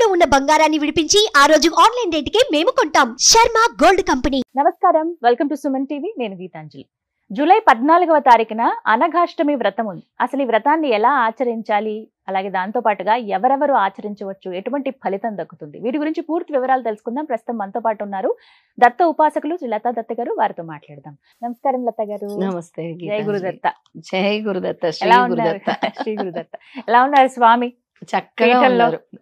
తాకట్టులో ఉన్న బంగారాన్ని విడిపించి ఆ రోజు ఆన్లైన్ రేటుకే మేము కొంటాం శర్మ గోల్డ్ కంపెనీ నమస్కారం వెల్కమ్ టు సుమన్ టీవీ నేను గీతాంజలి జూలై పద్నాలుగవ తారీఖున అనఘాష్టమి వ్రతం ఉంది అసలు ఈ వ్రతాన్ని ఎలా ఆచరించాలి అలాగే దాంతో పాటుగా ఎవరెవరు ఆచరించవచ్చు ఎటువంటి ఫలితం దక్కుతుంది వీటి గురించి పూర్తి వివరాలు తెలుసుకుందాం ప్రస్తుతం మనతో పాటు ఉన్నారు దత్త ఉపాసకులు లతా దత్త గారు వారితో మాట్లాడదాం నమస్కారం లత గారు నమస్తే జై గురుదత్త జై గురుదత్త ఎలా ఉన్నారు శ్రీ గురుదత్త ఎలా ఉన్నారు స్వామి చక్కగా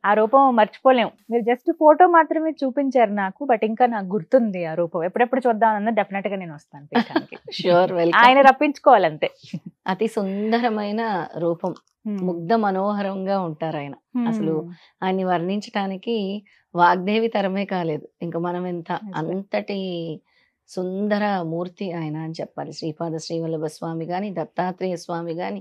ఆ రూపం మర్చిపోలేము మీరు జస్ట్ ఫోటో మాత్రమే చూపించారు నాకు బట్ ఇంకా నాకు గుర్తుంది ఆ రూపం ఎప్పుడెప్పుడు చూద్దామన్నా డెఫినెట్ గా నేను వస్తాను షూర్ ఆయన రప్పించుకోవాలంతే అతి సుందరమైన రూపం ముగ్ధ మనోహరంగా ఉంటారు ఆయన అసలు ఆయన్ని వర్ణించటానికి వాగ్దేవి తరమే కాలేదు ఇంకా మనం ఎంత అంతటి సుందర మూర్తి ఆయన అని చెప్పాలి శ్రీపాద శ్రీవల్లభ స్వామి గాని దత్తాత్రేయ స్వామి గాని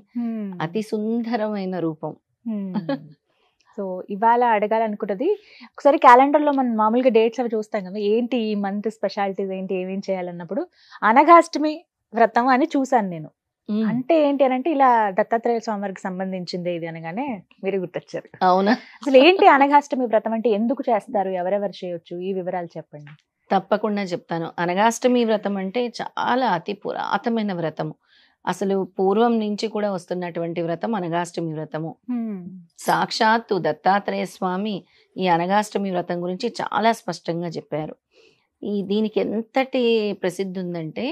అతి సుందరమైన రూపం సో ఇవాళ అడగాలనుకుంటుంది ఒకసారి క్యాలెండర్లో మనం మామూలుగా డేట్స్ అవి చూస్తాం కదా ఏంటి ఈ మంత్ స్పెషాలిటీస్ ఏంటి ఏమేం చేయాలన్నప్పుడు అనఘాష్టమి వ్రతం అని చూశాను నేను అంటే ఏంటి అని అంటే ఇలా దత్తాత్రేయ స్వామివారికి సంబంధించిందే ఇది అనగానే మీరు గుర్తొచ్చారు అవునా అసలు ఏంటి అనఘాష్టమి వ్రతం అంటే ఎందుకు చేస్తారు ఎవరెవరు చేయొచ్చు ఈ వివరాలు చెప్పండి తప్పకుండా చెప్తాను అనగాష్టమి వ్రతం అంటే చాలా అతి పురాతనమైన వ్రతము అసలు పూర్వం నుంచి కూడా వస్తున్నటువంటి వ్రతం అనగాష్టమి వ్రతము సాక్షాత్తు దత్తాత్రేయ స్వామి ఈ అనగాష్టమి వ్రతం గురించి చాలా స్పష్టంగా చెప్పారు ఈ దీనికి ఎంతటి ప్రసిద్ధి ఉందంటే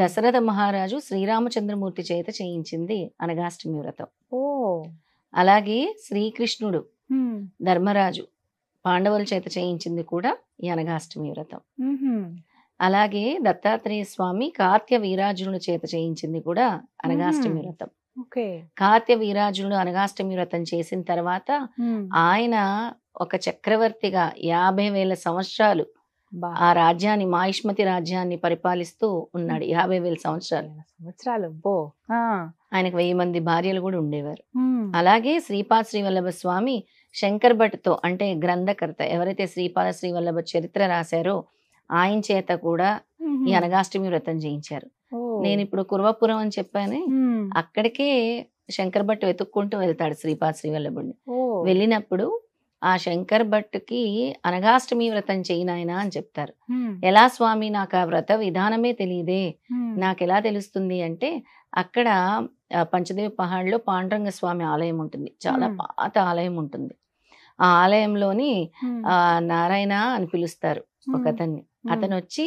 దశరథ మహారాజు శ్రీరామచంద్రమూర్తి చేత చేయించింది అనగాష్టమి వ్రతం ఓ అలాగే శ్రీకృష్ణుడు ధర్మరాజు పాండవుల చేత చేయించింది కూడా ఈ అనగాష్టమి వ్రతం అలాగే దత్తాత్రేయ స్వామి కార్త్య వీరాజులను చేత చేయించింది కూడా అనగాష్టమి వ్రతం కార్త్య వీరాజులు అనగాష్టమి వ్రతం చేసిన తర్వాత ఆయన ఒక చక్రవర్తిగా యాభై వేల సంవత్సరాలు ఆ రాజ్యాన్ని మాయిష్మతి రాజ్యాన్ని పరిపాలిస్తూ ఉన్నాడు యాభై వేల సంవత్సరాలు సంవత్సరాలు ఆయనకు వెయ్యి మంది భార్యలు కూడా ఉండేవారు అలాగే శ్రీపాద శ్రీవల్లభ స్వామి శంకర్ భట్ తో అంటే గ్రంథకర్త ఎవరైతే శ్రీపాద శ్రీవల్లభ చరిత్ర రాశారో ఆయన చేత కూడా ఈ అనగాష్టమి వ్రతం చేయించారు నేను ఇప్పుడు కురవపురం అని చెప్పాను అక్కడికే శంకర్ భట్ వెతుక్కుంటూ వెళ్తాడు శ్రీపాద శ్రీవల్లభుడిని వెళ్ళినప్పుడు ఆ శంకర్ భట్కి అనగాష్టమి వ్రతం చేయనాయన అని చెప్తారు ఎలా స్వామి నాకు ఆ వ్రత విధానమే తెలియదే నాకు ఎలా తెలుస్తుంది అంటే అక్కడ పంచదేవి పహాడ్లో పాండురంగ స్వామి ఆలయం ఉంటుంది చాలా పాత ఆలయం ఉంటుంది ఆ ఆలయంలోని ఆ నారాయణ అని పిలుస్తారు ఒక అతన్ని అతను వచ్చి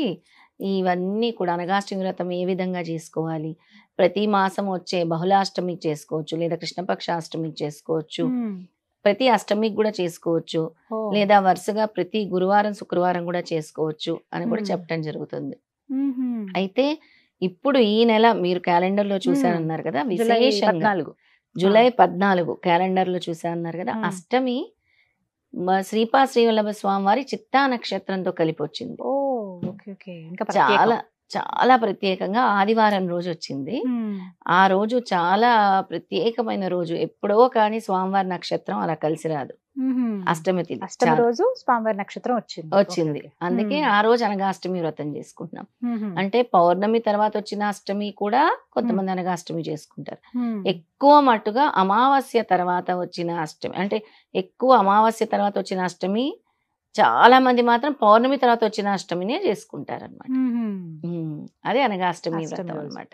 ఇవన్నీ కూడా అనగాష్టమి వ్రతం ఏ విధంగా చేసుకోవాలి ప్రతి మాసం వచ్చే బహుళాష్టమి చేసుకోవచ్చు లేదా కృష్ణపక్ష అష్టమి చేసుకోవచ్చు ప్రతి అష్టమికి కూడా చేసుకోవచ్చు లేదా వరుసగా ప్రతి గురువారం శుక్రవారం కూడా చేసుకోవచ్చు అని కూడా చెప్పడం జరుగుతుంది అయితే ఇప్పుడు ఈ నెల మీరు క్యాలెండర్ లో చూసారన్నారు కదా విశేషంగా జూలై పద్నాలుగు క్యాలెండర్ లో చూసారన్నారు కదా అష్టమి శ్రీపా శ్రీవల్లభ స్వామి వారి చిత్తా నక్షత్రంతో కలిపి వచ్చింది ఓ చాలా చాలా ప్రత్యేకంగా ఆదివారం రోజు వచ్చింది ఆ రోజు చాలా ప్రత్యేకమైన రోజు ఎప్పుడో కానీ స్వామివారి నక్షత్రం అలా కలిసి రాదు అష్టమి అష్టమి రోజు స్వామివారి నక్షత్రం వచ్చింది వచ్చింది అందుకే ఆ రోజు అనగాష్టమి వ్రతం చేసుకుంటున్నాం అంటే పౌర్ణమి తర్వాత వచ్చిన అష్టమి కూడా కొంతమంది అనగాష్టమి చేసుకుంటారు ఎక్కువ మట్టుగా అమావాస్య తర్వాత వచ్చిన అష్టమి అంటే ఎక్కువ అమావాస్య తర్వాత వచ్చిన అష్టమి చాలా మంది మాత్రం పౌర్ణమి తర్వాత వచ్చిన అష్టమినే చేసుకుంటారనమాట అదే అనగాష్టమి వ్రతం అనమాట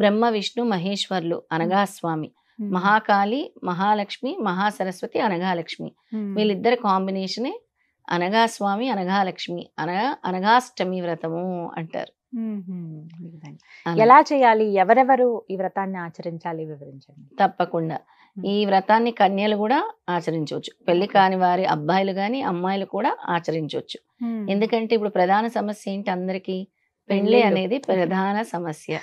బ్రహ్మ విష్ణు మహేశ్వర్లు అనగా స్వామి మహాకాళి మహాలక్ష్మి మహాసరస్వతి అనగాలక్ష్మి వీళ్ళిద్దరు కాంబినేషనే అనగా స్వామి అనగాలక్ష్మి అనగా అనగాష్టమి వ్రతము అంటారు ఎలా చేయాలి ఎవరెవరు ఈ వ్రతాన్ని ఆచరించాలి వివరించండి తప్పకుండా ఈ వ్రతాన్ని కన్యలు కూడా ఆచరించవచ్చు పెళ్లి కాని వారి అబ్బాయిలు గాని అమ్మాయిలు కూడా ఆచరించవచ్చు ఎందుకంటే ఇప్పుడు ప్రధాన సమస్య ఏంటి అందరికి పెళ్లి అనేది ప్రధాన సమస్య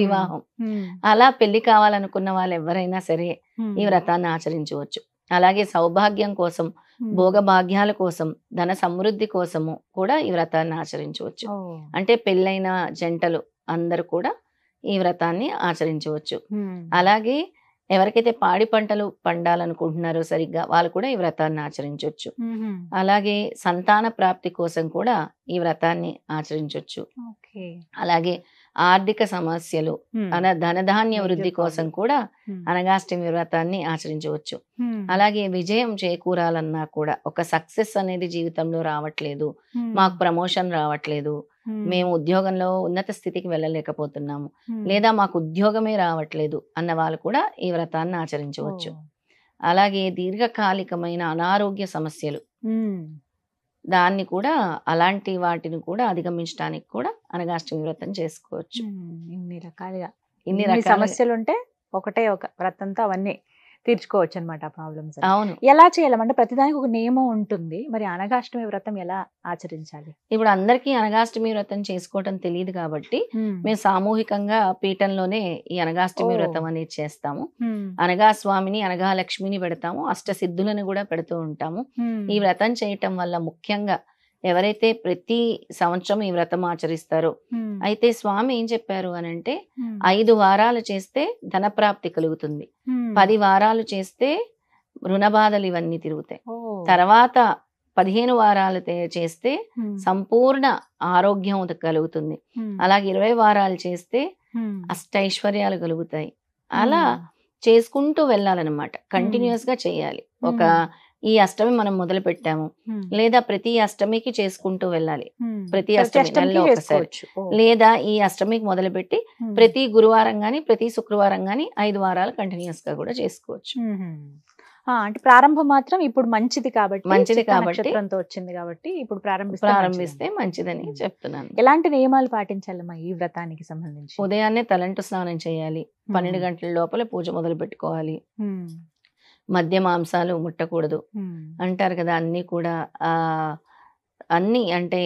వివాహం అలా పెళ్లి కావాలనుకున్న వాళ్ళు ఎవరైనా సరే ఈ వ్రతాన్ని ఆచరించవచ్చు అలాగే సౌభాగ్యం కోసం భోగభాగ్యాల కోసం ధన సమృద్ధి కోసము కూడా ఈ వ్రతాన్ని ఆచరించవచ్చు అంటే పెళ్ళైన జంటలు అందరు కూడా ఈ వ్రతాన్ని ఆచరించవచ్చు అలాగే ఎవరికైతే పాడి పంటలు పండాలనుకుంటున్నారో సరిగ్గా వాళ్ళు కూడా ఈ వ్రతాన్ని ఆచరించవచ్చు అలాగే సంతాన ప్రాప్తి కోసం కూడా ఈ వ్రతాన్ని ఆచరించవచ్చు అలాగే ఆర్థిక సమస్యలు అన ధనధాన్య వృద్ధి కోసం కూడా అనగాష్టమి వ్రతాన్ని ఆచరించవచ్చు అలాగే విజయం చేకూరాలన్నా కూడా ఒక సక్సెస్ అనేది జీవితంలో రావట్లేదు మాకు ప్రమోషన్ రావట్లేదు మేము ఉద్యోగంలో ఉన్నత స్థితికి వెళ్ళలేకపోతున్నాము లేదా మాకు ఉద్యోగమే రావట్లేదు అన్న వాళ్ళు కూడా ఈ వ్రతాన్ని ఆచరించవచ్చు అలాగే దీర్ఘకాలికమైన అనారోగ్య సమస్యలు దాన్ని కూడా అలాంటి వాటిని కూడా అధిగమించడానికి కూడా అనగాష్టమి వ్రతం చేసుకోవచ్చు ఇన్ని రకాలుగా ఇన్ని సమస్యలు ఉంటే ఒకటే ఒక వ్రతంతో అవన్నీ తీర్చుకోవచ్చు అనమాట ఆ ప్రాబ్లమ్స్ అవును ఎలా చేయాలంటే ప్రతిదానికి ఒక నియమం ఉంటుంది మరి అనగాష్టమి వ్రతం ఎలా ఆచరించాలి ఇప్పుడు అందరికీ అనగాష్టమి వ్రతం చేసుకోవటం తెలియదు కాబట్టి మేము సామూహికంగా పీఠంలోనే ఈ అనగాష్టమి వ్రతం అనేది చేస్తాము అనగా స్వామిని అనగా లక్ష్మిని పెడతాము అష్టసిద్ధులను కూడా పెడుతూ ఉంటాము ఈ వ్రతం చేయటం వల్ల ముఖ్యంగా ఎవరైతే ప్రతి సంవత్సరం ఈ వ్రతం ఆచరిస్తారో అయితే స్వామి ఏం చెప్పారు అని అంటే ఐదు వారాలు చేస్తే ధన ప్రాప్తి కలుగుతుంది పది వారాలు చేస్తే రుణబాధలు ఇవన్నీ తిరుగుతాయి తర్వాత పదిహేను వారాలు చేస్తే సంపూర్ణ ఆరోగ్యం కలుగుతుంది అలాగే ఇరవై వారాలు చేస్తే అష్టైశ్వర్యాలు కలుగుతాయి అలా చేసుకుంటూ వెళ్ళాలన్నమాట కంటిన్యూస్ గా చేయాలి ఒక ఈ అష్టమి మనం మొదలు పెట్టాము లేదా ప్రతి అష్టమికి చేసుకుంటూ వెళ్ళాలి ప్రతి అష్టమి ఒకసారి లేదా ఈ అష్టమికి మొదలు పెట్టి ప్రతి గురువారం గాని ప్రతి శుక్రవారం గాని ఐదు వారాలు కంటిన్యూస్ గా కూడా చేసుకోవచ్చు అంటే ప్రారంభం మాత్రం ఇప్పుడు మంచిది కాబట్టి మంచిది కాబట్టి వచ్చింది కాబట్టి ఇప్పుడు ప్రారంభిస్తే మంచిదని చెప్తున్నాను ఎలాంటి నియమాలు పాటించాలి పాటించాలమ్మా ఈ వ్రతానికి సంబంధించి ఉదయాన్నే తలంటు స్నానం చేయాలి పన్నెండు గంటల లోపల పూజ మొదలు పెట్టుకోవాలి మద్య మాంసాలు ముట్టకూడదు అంటారు కదా అన్నీ కూడా అన్నీ అంటే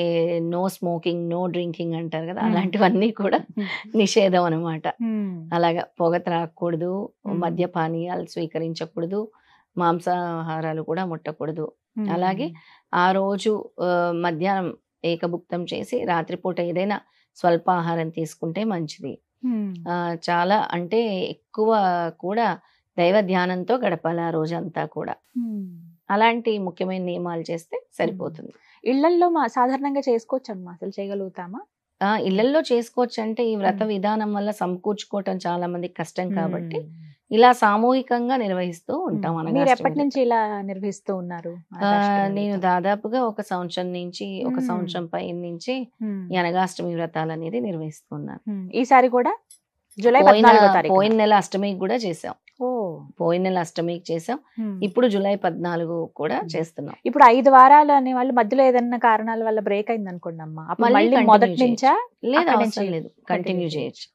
నో స్మోకింగ్ నో డ్రింకింగ్ అంటారు కదా అలాంటివన్నీ కూడా నిషేధం అనమాట అలాగా పొగ త్రాగకూడదు మద్య పానీయాలు స్వీకరించకూడదు మాంసాహారాలు కూడా ముట్టకూడదు అలాగే ఆ రోజు మధ్యాహ్నం ఏకభుక్తం చేసి రాత్రిపూట ఏదైనా స్వల్పాహారం తీసుకుంటే మంచిది చాలా అంటే ఎక్కువ కూడా దైవ ధ్యానంతో గడపాలి ఆ రోజంతా కూడా అలాంటి ముఖ్యమైన నియమాలు చేస్తే సరిపోతుంది ఇళ్లల్లో మా సాధారణంగా చేసుకోవచ్చమ్మా అసలు చేయగలుగుతామా ఇళ్లల్లో చేసుకోవచ్చు అంటే ఈ వ్రత విధానం వల్ల సమకూర్చుకోవటం చాలా మంది కష్టం కాబట్టి ఇలా సామూహికంగా నిర్వహిస్తూ ఉంటాం ఎప్పటి నుంచి ఇలా నిర్వహిస్తూ ఉన్నారు నేను దాదాపుగా ఒక సంవత్సరం నుంచి ఒక సంవత్సరం పై నుంచి అనగాష్టమి వ్రతాలు అనేది నిర్వహిస్తున్నాను ఈసారి కూడా జూలై పోయిన నెల అష్టమికి కూడా చేసాం పోయిన నెల అష్టమికి చేసాం ఇప్పుడు జూలై పద్నాలుగు కూడా చేస్తున్నాం ఇప్పుడు ఐదు వారాలు అనే వాళ్ళు మధ్యలో ఏదైనా కారణాల వల్ల బ్రేక్ అయింది అనుకోండి అమ్మా మొదటి నుంచా లేదా అవసరం లేదు కంటిన్యూ చేయొచ్చు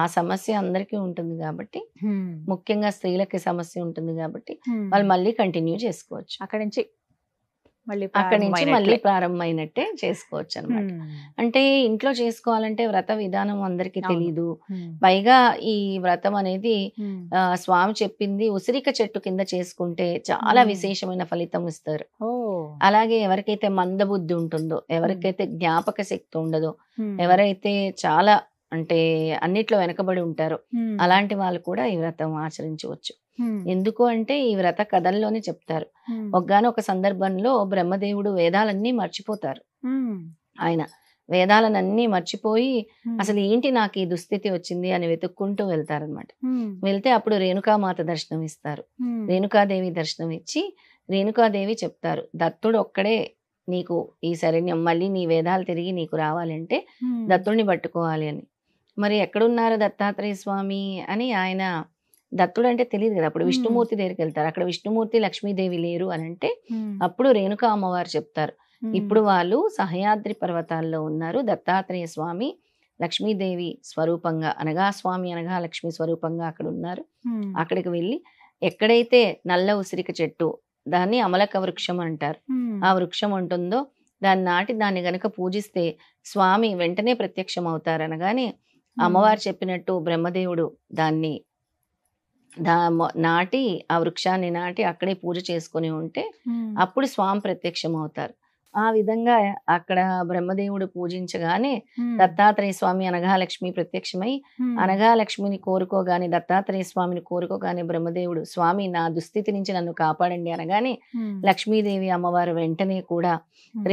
ఆ సమస్య అందరికీ ఉంటుంది కాబట్టి ముఖ్యంగా స్త్రీలకి సమస్య ఉంటుంది కాబట్టి వాళ్ళు మళ్ళీ కంటిన్యూ చేసుకోవచ్చు అక్కడ నుంచి మళ్ళీ అక్కడి నుంచి మళ్ళీ ప్రారంభమైనట్టే చేసుకోవచ్చు అనమాట అంటే ఇంట్లో చేసుకోవాలంటే వ్రత విధానం అందరికీ తెలీదు పైగా ఈ వ్రతం అనేది స్వామి చెప్పింది ఉసిరిక చెట్టు కింద చేసుకుంటే చాలా విశేషమైన ఫలితం ఇస్తారు అలాగే ఎవరికైతే మందబుద్ధి ఉంటుందో ఎవరికైతే జ్ఞాపక శక్తి ఉండదో ఎవరైతే చాలా అంటే అన్నిట్లో వెనకబడి ఉంటారో అలాంటి వాళ్ళు కూడా ఈ వ్రతం ఆచరించవచ్చు ఎందుకు అంటే ఈ వ్రత కథల్లోనే చెప్తారు ఒక సందర్భంలో బ్రహ్మదేవుడు వేదాలన్నీ మర్చిపోతారు ఆయన వేదాలనన్నీ మర్చిపోయి అసలు ఏంటి నాకు ఈ దుస్థితి వచ్చింది అని వెతుక్కుంటూ వెళ్తారనమాట వెళ్తే అప్పుడు రేణుకామాత దర్శనం ఇస్తారు రేణుకాదేవి దర్శనం ఇచ్చి రేణుకాదేవి చెప్తారు దత్తుడు ఒక్కడే నీకు ఈ శరణ్యం మళ్ళీ నీ వేదాలు తిరిగి నీకు రావాలంటే దత్తుడిని పట్టుకోవాలి అని మరి ఎక్కడున్నారు దత్తాత్రేయ స్వామి అని ఆయన దత్తుడు అంటే తెలియదు కదా అప్పుడు విష్ణుమూర్తి దగ్గరికి వెళ్తారు అక్కడ విష్ణుమూర్తి లక్ష్మీదేవి లేరు అని అంటే అప్పుడు రేణుకా అమ్మవారు చెప్తారు ఇప్పుడు వాళ్ళు సహయాద్రి పర్వతాల్లో ఉన్నారు దత్తాత్రేయ స్వామి లక్ష్మీదేవి స్వరూపంగా అనగా స్వామి అనగా లక్ష్మి స్వరూపంగా అక్కడ ఉన్నారు అక్కడికి వెళ్ళి ఎక్కడైతే నల్ల ఉసిరిక చెట్టు దాన్ని అమలక వృక్షం అంటారు ఆ వృక్షం ఉంటుందో దాన్ని నాటి దాన్ని గనక పూజిస్తే స్వామి వెంటనే ప్రత్యక్షం అవుతారనగానే అమ్మవారు చెప్పినట్టు బ్రహ్మదేవుడు దాన్ని దా నాటి ఆ వృక్షాన్ని నాటి అక్కడే పూజ చేసుకుని ఉంటే అప్పుడు స్వామి ప్రత్యక్షం అవుతారు ఆ విధంగా అక్కడ బ్రహ్మదేవుడు పూజించగానే దత్తాత్రేయ స్వామి అనఘాలక్ష్మి ప్రత్యక్షమై అనఘాలక్ష్మిని కోరుకోగానే దత్తాత్రేయ స్వామిని కోరుకోగానే బ్రహ్మదేవుడు స్వామి నా దుస్థితి నుంచి నన్ను కాపాడండి అనగానే లక్ష్మీదేవి అమ్మవారు వెంటనే కూడా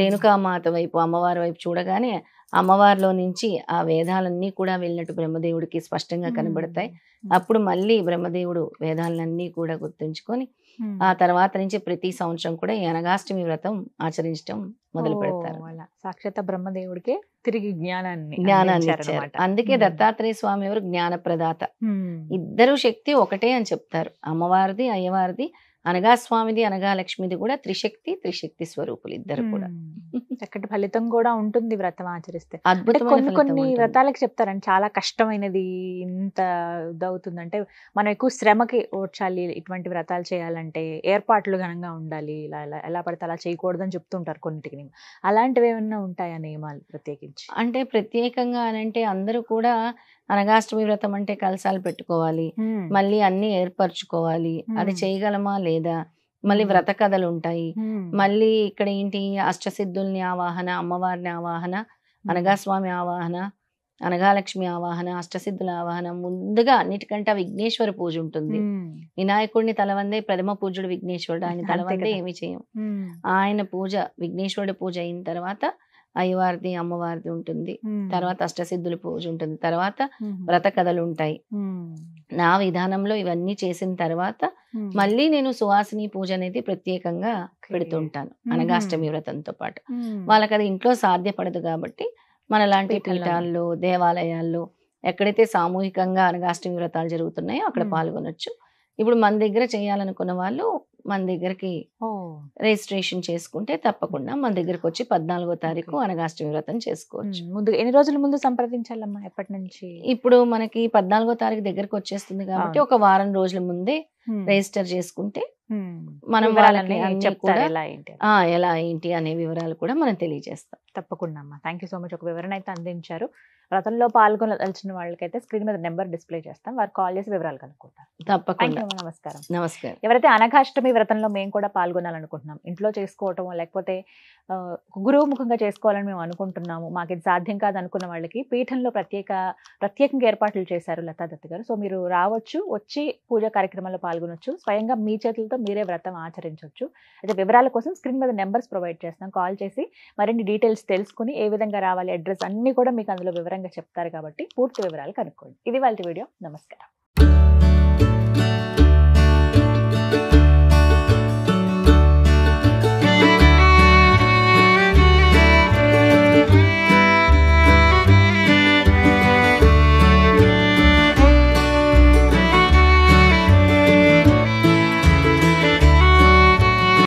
రేణుకామాత వైపు అమ్మవారి వైపు చూడగానే అమ్మవారిలో నుంచి ఆ వేదాలన్నీ కూడా వెళ్ళినట్టు బ్రహ్మదేవుడికి స్పష్టంగా కనబడతాయి అప్పుడు మళ్ళీ బ్రహ్మదేవుడు వేదాలన్నీ కూడా గుర్తుంచుకొని ఆ తర్వాత నుంచి ప్రతి సంవత్సరం కూడా యనగాష్టమి వ్రతం ఆచరించడం మొదలు పెడతారు సాక్షాత్ బ్రహ్మదేవుడికి తిరిగి జ్ఞానాన్ని జ్ఞానాన్ని ఇచ్చారు అందుకే దత్తాత్రేయ స్వామి ఎవరు జ్ఞాన ప్రదాత ఇద్దరు శక్తి ఒకటే అని చెప్తారు అమ్మవారిది అయ్యవారిది అనగా స్వామిది అనగా లక్ష్మిది కూడా త్రిశక్తి త్రిశక్తి స్వరూపులు ఇద్దరు కూడా చక్కటి ఫలితం కూడా ఉంటుంది వ్రతం ఆచరిస్తే కొన్ని కొన్ని వ్రతాలకు చెప్తారండి చాలా కష్టమైనది ఇంత ఇదవుతుంది అంటే మనం ఎక్కువ శ్రమకి ఓడ్చాలి ఇటువంటి వ్రతాలు చేయాలంటే ఏర్పాట్లు ఘనంగా ఉండాలి ఇలా ఎలా ఎలా పడితే అలా చేయకూడదని చెప్తుంటారు కొన్నిటికి అలాంటివి ఏమైనా ఉంటాయా నియమాలు ప్రత్యేకించి అంటే ప్రత్యేకంగా అంటే అందరూ కూడా అనగాష్టమి వ్రతం అంటే కలసాలు పెట్టుకోవాలి మళ్ళీ అన్ని ఏర్పరచుకోవాలి అది చేయగలమా లేదా మళ్ళీ వ్రత కథలు ఉంటాయి మళ్ళీ ఇక్కడ ఏంటి అష్టసిద్ధుల్ని ఆవాహన అమ్మవారిని ఆవాహన అనగాస్వామి ఆవాహన అనగాలక్ష్మి ఆవాహన అష్టసిద్ధుల ఆవాహన ముందుగా అన్నిటికంటే విఘ్నేశ్వర పూజ ఉంటుంది వినాయకుడిని తలవందే ప్రథమ పూజుడు విఘ్నేశ్వరుడు ఆయన తలవందే ఏమి చేయం ఆయన పూజ విఘ్నేశ్వరుడు పూజ అయిన తర్వాత అయ్యవారిది అమ్మవారిది ఉంటుంది తర్వాత అష్టసిద్ధుల పూజ ఉంటుంది తర్వాత వ్రత కథలు ఉంటాయి నా విధానంలో ఇవన్నీ చేసిన తర్వాత మళ్ళీ నేను సువాసిని పూజ అనేది ప్రత్యేకంగా పెడుతుంటాను అనగాష్టమి వ్రతంతో పాటు వాళ్ళకి అది ఇంట్లో సాధ్యపడదు కాబట్టి మనలాంటి పీఠాల్లో దేవాలయాల్లో ఎక్కడైతే సామూహికంగా అనగాష్టమి వ్రతాలు జరుగుతున్నాయో అక్కడ పాల్గొనొచ్చు ఇప్పుడు మన దగ్గర చేయాలనుకున్న వాళ్ళు మన దగ్గరికి రిజిస్ట్రేషన్ చేసుకుంటే తప్పకుండా మన దగ్గరకు వచ్చి పద్నాలుగో తారీఖు అనగాష్టమి వ్రతం చేసుకోవచ్చు ముందు ఎన్ని రోజుల ముందు సంప్రదించాలమ్మా ఎప్పటి నుంచి ఇప్పుడు మనకి పద్నాలుగో తారీఖు దగ్గరకు వచ్చేస్తుంది కాబట్టి ఒక వారం రోజుల ముందే రిజిస్టర్ చేసుకుంటే మనం వాళ్ళకి ఎలా ఏంటి అనే వివరాలు కూడా మనం తెలియజేస్తాం తప్పకుండా అమ్మా థ్యాంక్ యూ సో మచ్ ఒక వివరణ అయితే అందించారు రథంలో పాల్గొనదలిచిన వాళ్ళకైతే స్క్రీన్ మీద నెంబర్ డిస్ప్లే చేస్తాం వారు కాల్ చేసి వివరాలు కనుక్కుంటారు తప్పకుండా నమస్కారం నమస్కారం ఎవరైతే అనఘాష్టమి వ్రతంలో మేము కూడా పాల్గొనాలనుకుంటున్నాం ఇంట్లో చేసుకోవటం లేకపోతే గురువుముఖంగా చేసుకోవాలని మేము అనుకుంటున్నాము మాకు ఇది సాధ్యం కాదు అనుకున్న వాళ్ళకి పీఠంలో ప్రత్యేక ప్రత్యేకంగా ఏర్పాట్లు చేశారు లతా లతాదత్ గారు సో మీరు రావచ్చు వచ్చి పూజా కార్యక్రమంలో పాల్గొనొచ్చు స్వయంగా మీ చేతులతో మీరే వ్రతం ఆచరించవచ్చు అయితే వివరాల కోసం స్క్రీన్ మీద నెంబర్స్ ప్రొవైడ్ చేస్తాం కాల్ చేసి మరిన్ని డీటెయిల్స్ తెలుసుకుని ఏ విధంగా రావాలి అడ్రస్ అన్ని కూడా మీకు అందులో వివరంగా చెప్తారు కాబట్టి పూర్తి వివరాలు కనుక్కోండి ఇది వాళ్ళ వీడియో నమస్కారం